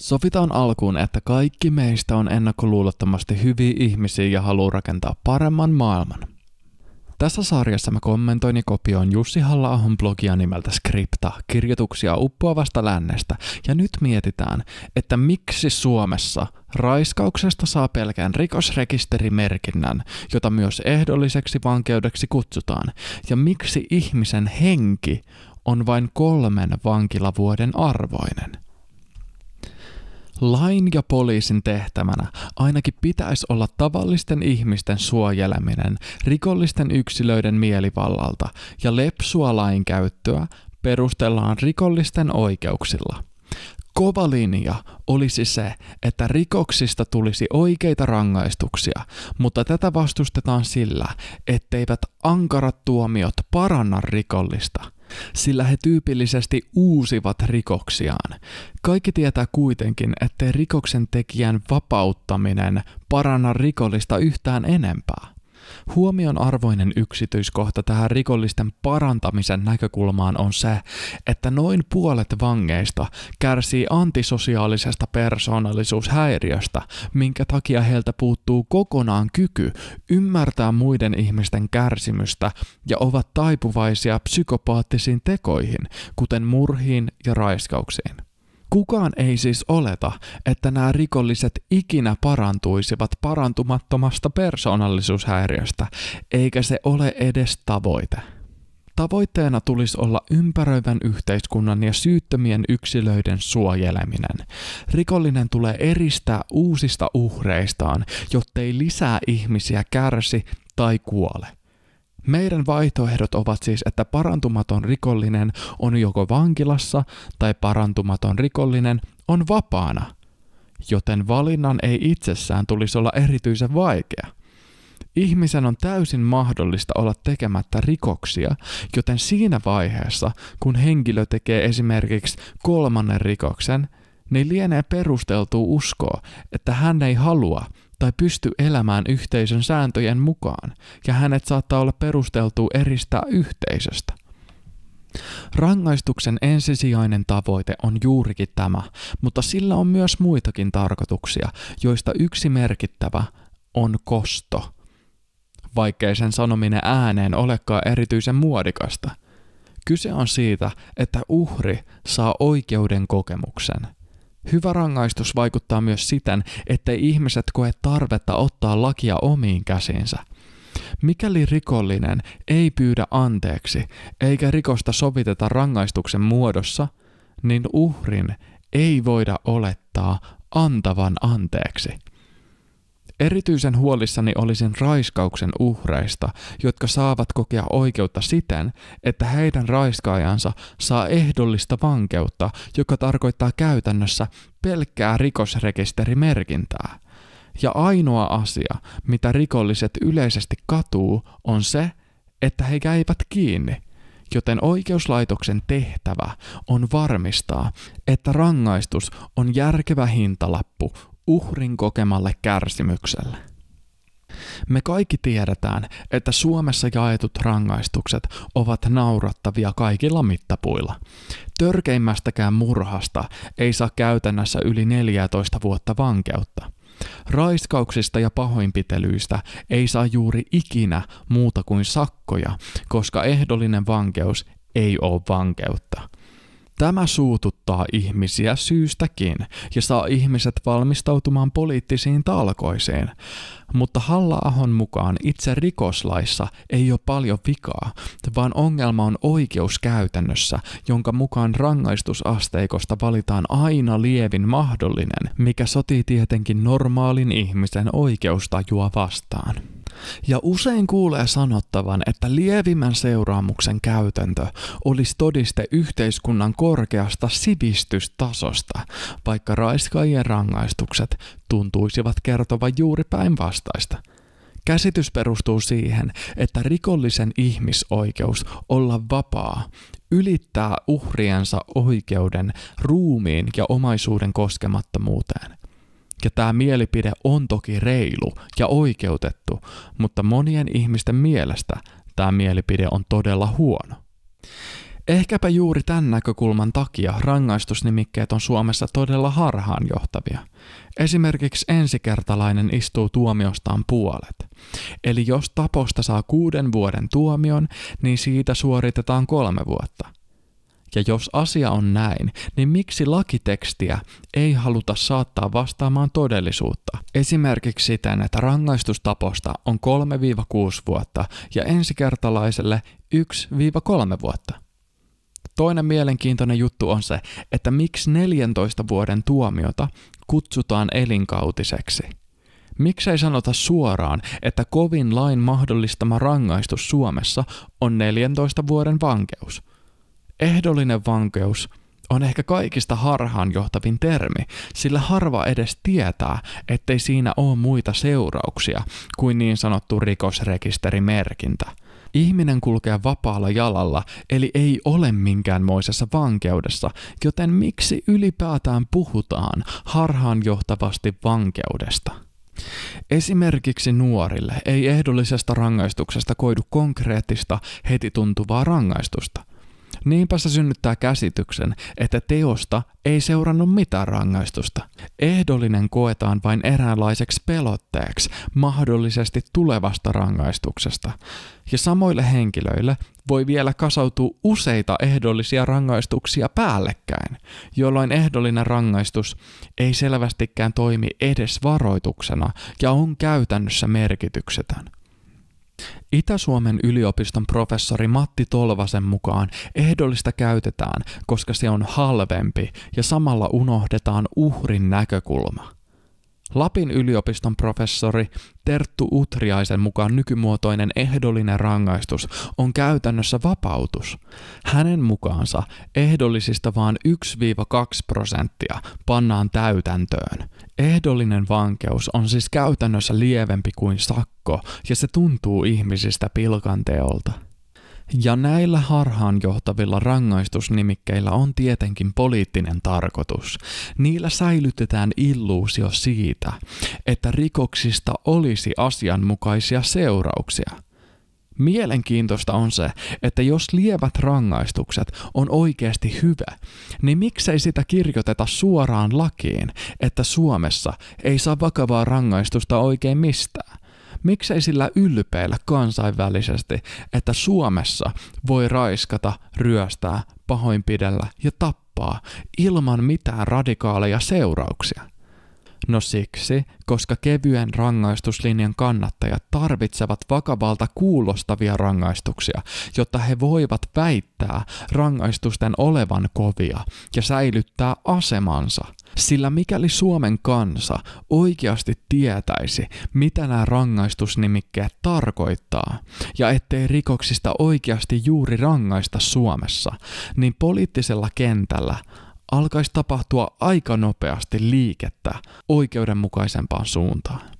Sovitaan alkuun, että kaikki meistä on ennakkoluulottomasti hyviä ihmisiä ja haluaa rakentaa paremman maailman. Tässä sarjassa mä kommentoin ja kopioin Jussi halla blogia nimeltä Skripta, kirjoituksia uppoavasta lännestä, ja nyt mietitään, että miksi Suomessa raiskauksesta saa pelkään rikosrekisterimerkinnän, jota myös ehdolliseksi vankeudeksi kutsutaan, ja miksi ihmisen henki on vain kolmen vankilavuoden arvoinen – Lain ja poliisin tehtävänä ainakin pitäisi olla tavallisten ihmisten suojeleminen rikollisten yksilöiden mielivallalta ja lepsua lainkäyttöä perustellaan rikollisten oikeuksilla. Kova linja olisi se, että rikoksista tulisi oikeita rangaistuksia, mutta tätä vastustetaan sillä, etteivät ankarat tuomiot paranna rikollista – sillä he tyypillisesti uusivat rikoksiaan. Kaikki tietää kuitenkin, ettei rikoksen tekijän vapauttaminen paranna rikollista yhtään enempää. Huomion arvoinen yksityiskohta tähän rikollisten parantamisen näkökulmaan on se, että noin puolet vangeista kärsii antisosiaalisesta persoonallisuushäiriöstä, minkä takia heiltä puuttuu kokonaan kyky ymmärtää muiden ihmisten kärsimystä ja ovat taipuvaisia psykopaattisiin tekoihin, kuten murhiin ja raiskauksiin. Kukaan ei siis oleta, että nämä rikolliset ikinä parantuisivat parantumattomasta persoonallisuushäiriöstä, eikä se ole edes tavoite. Tavoitteena tulisi olla ympäröivän yhteiskunnan ja syyttömien yksilöiden suojeleminen. Rikollinen tulee eristää uusista uhreistaan, jottei lisää ihmisiä kärsi tai kuole. Meidän vaihtoehdot ovat siis, että parantumaton rikollinen on joko vankilassa tai parantumaton rikollinen on vapaana, joten valinnan ei itsessään tulisi olla erityisen vaikea. Ihmisen on täysin mahdollista olla tekemättä rikoksia, joten siinä vaiheessa, kun henkilö tekee esimerkiksi kolmannen rikoksen, niin lienee perusteltu uskoa, että hän ei halua, tai pysty elämään yhteisön sääntöjen mukaan, ja hänet saattaa olla perusteltu eristää yhteisöstä. Rangaistuksen ensisijainen tavoite on juurikin tämä, mutta sillä on myös muitakin tarkoituksia, joista yksi merkittävä on kosto. Vaikkei sen sanominen ääneen olekaan erityisen muodikasta. Kyse on siitä, että uhri saa oikeuden kokemuksen – Hyvä rangaistus vaikuttaa myös siten, ettei ihmiset koe tarvetta ottaa lakia omiin käsiinsä. Mikäli rikollinen ei pyydä anteeksi eikä rikosta soviteta rangaistuksen muodossa, niin uhrin ei voida olettaa antavan anteeksi. Erityisen huolissani olisin raiskauksen uhreista, jotka saavat kokea oikeutta siten, että heidän raiskaajansa saa ehdollista vankeutta, joka tarkoittaa käytännössä pelkkää rikosrekisterimerkintää. Ja ainoa asia, mitä rikolliset yleisesti katuu, on se, että he käivät kiinni joten oikeuslaitoksen tehtävä on varmistaa, että rangaistus on järkevä hintalappu uhrin kokemalle kärsimykselle. Me kaikki tiedetään, että Suomessa jaetut rangaistukset ovat naurattavia kaikilla mittapuilla. Törkeimmästäkään murhasta ei saa käytännössä yli 14 vuotta vankeutta. Raiskauksista ja pahoinpitelyistä ei saa juuri ikinä muuta kuin sakkoja, koska ehdollinen vankeus ei ole vankeutta. Tämä suututtaa ihmisiä syystäkin ja saa ihmiset valmistautumaan poliittisiin talkoiseen. Mutta Halla-ahon mukaan itse rikoslaissa ei ole paljon vikaa, vaan ongelma on oikeuskäytännössä, jonka mukaan rangaistusasteikosta valitaan aina lievin mahdollinen, mikä sotii tietenkin normaalin ihmisen oikeustajua vastaan. Ja usein kuulee sanottavan, että lievimmän seuraamuksen käytäntö olisi todiste yhteiskunnan korkeasta sivistystasosta, vaikka raiskaajien rangaistukset tuntuisivat kertovan juuri päinvastaista. Käsitys perustuu siihen, että rikollisen ihmisoikeus olla vapaa ylittää uhriensa oikeuden ruumiin ja omaisuuden koskemattomuuteen. Ja tämä mielipide on toki reilu ja oikeutettu, mutta monien ihmisten mielestä tämä mielipide on todella huono. Ehkäpä juuri tämän näkökulman takia rangaistusnimikkeet on Suomessa todella harhaanjohtavia. Esimerkiksi ensikertalainen istuu tuomiostaan puolet. Eli jos taposta saa kuuden vuoden tuomion, niin siitä suoritetaan kolme vuotta. Ja jos asia on näin, niin miksi lakitekstiä ei haluta saattaa vastaamaan todellisuutta? Esimerkiksi siten, että rangaistustaposta on 3-6 vuotta ja ensikertalaiselle 1-3 vuotta. Toinen mielenkiintoinen juttu on se, että miksi 14 vuoden tuomiota kutsutaan elinkautiseksi. Miksei sanota suoraan, että kovin lain mahdollistama rangaistus Suomessa on 14 vuoden vankeus – Ehdollinen vankeus on ehkä kaikista harhaanjohtavin termi, sillä harva edes tietää, ettei siinä ole muita seurauksia kuin niin sanottu rikosrekisterimerkintä. Ihminen kulkee vapaalla jalalla, eli ei ole minkäänmoisessa vankeudessa, joten miksi ylipäätään puhutaan harhaanjohtavasti vankeudesta? Esimerkiksi nuorille ei ehdollisesta rangaistuksesta koidu konkreettista, heti tuntuvaa rangaistusta. Niinpä se synnyttää käsityksen, että teosta ei seurannut mitään rangaistusta. Ehdollinen koetaan vain eräänlaiseksi pelotteeksi mahdollisesti tulevasta rangaistuksesta. Ja samoille henkilöille voi vielä kasautua useita ehdollisia rangaistuksia päällekkäin, jolloin ehdollinen rangaistus ei selvästikään toimi edes varoituksena ja on käytännössä merkityksetön. Itä-Suomen yliopiston professori Matti Tolvasen mukaan ehdollista käytetään, koska se on halvempi ja samalla unohdetaan uhrin näkökulma. Lapin yliopiston professori Terttu Utriaisen mukaan nykymuotoinen ehdollinen rangaistus on käytännössä vapautus. Hänen mukaansa ehdollisista vain 1-2 prosenttia pannaan täytäntöön. Ehdollinen vankeus on siis käytännössä lievempi kuin sakko ja se tuntuu ihmisistä pilkanteolta. Ja näillä harhaanjohtavilla rangaistusnimikkeillä on tietenkin poliittinen tarkoitus. Niillä säilytetään illuusio siitä, että rikoksista olisi asianmukaisia seurauksia – Mielenkiintoista on se, että jos lievät rangaistukset on oikeasti hyvä, niin miksei sitä kirjoiteta suoraan lakiin, että Suomessa ei saa vakavaa rangaistusta oikein mistään? miksei sillä ylpeillä kansainvälisesti, että Suomessa voi raiskata, ryöstää, pahoinpidellä ja tappaa ilman mitään radikaaleja seurauksia? No siksi, koska kevyen rangaistuslinjan kannattajat tarvitsevat vakavalta kuulostavia rangaistuksia, jotta he voivat väittää rangaistusten olevan kovia ja säilyttää asemansa. Sillä mikäli Suomen kansa oikeasti tietäisi, mitä nämä rangaistusnimikkeet tarkoittaa, ja ettei rikoksista oikeasti juuri rangaista Suomessa, niin poliittisella kentällä alkaisi tapahtua aika nopeasti liikettä oikeudenmukaisempaan suuntaan.